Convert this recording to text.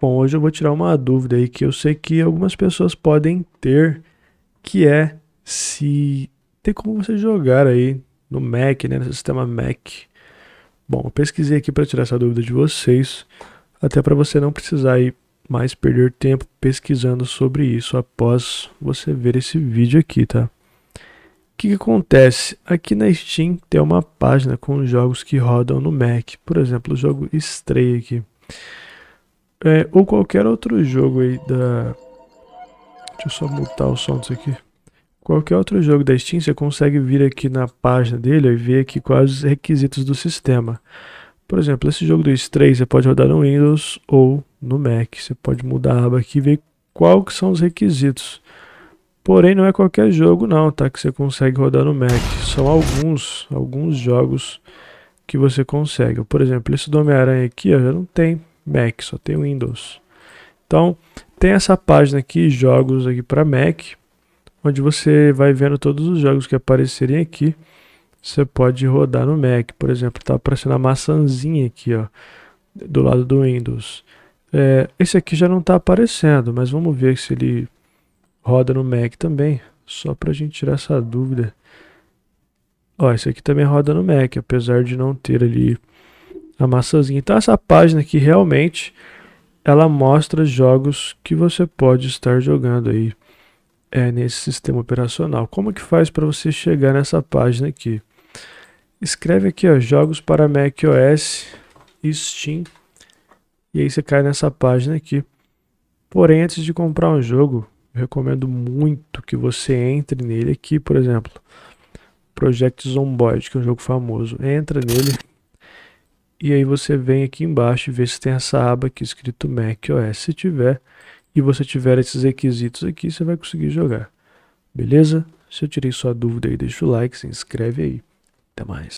Bom, hoje eu vou tirar uma dúvida aí que eu sei que algumas pessoas podem ter, que é se tem como você jogar aí no Mac, né, no sistema Mac. Bom, eu pesquisei aqui para tirar essa dúvida de vocês, até para você não precisar aí mais perder tempo pesquisando sobre isso após você ver esse vídeo aqui, tá? O que, que acontece? Aqui na Steam tem uma página com jogos que rodam no Mac. Por exemplo, o jogo Stray aqui. É, ou qualquer outro jogo aí da... Deixa eu só mutar o som disso aqui. Qualquer outro jogo da Steam, você consegue vir aqui na página dele e ver aqui quais os requisitos do sistema. Por exemplo, esse jogo do S3 você pode rodar no Windows ou no Mac. Você pode mudar a aba aqui e ver quais são os requisitos. Porém, não é qualquer jogo não, tá? Que você consegue rodar no Mac. São alguns, alguns jogos que você consegue. Por exemplo, esse do Homem-Aranha aqui, ó, já não tem Mac, só tem Windows. Então, tem essa página aqui, jogos aqui para Mac, onde você vai vendo todos os jogos que aparecerem aqui. Você pode rodar no Mac, por exemplo, tá aparecendo a maçãzinha aqui, ó, do lado do Windows. É, esse aqui já não está aparecendo, mas vamos ver se ele roda no Mac também, só para a gente tirar essa dúvida. Ó, esse aqui também roda no Mac, apesar de não ter ali a maçãzinha. Então essa página aqui realmente ela mostra jogos que você pode estar jogando aí é, nesse sistema operacional. Como que faz para você chegar nessa página aqui? Escreve aqui ó, jogos para macOS, Steam e aí você cai nessa página aqui. Porém, antes de comprar um jogo, recomendo muito que você entre nele aqui, por exemplo, Project Zomboid, que é um jogo famoso. Entra nele, e aí você vem aqui embaixo e vê se tem essa aba aqui escrito macOS. Se tiver e você tiver esses requisitos aqui, você vai conseguir jogar. Beleza? Se eu tirei sua dúvida aí, deixa o like, se inscreve aí. Até mais.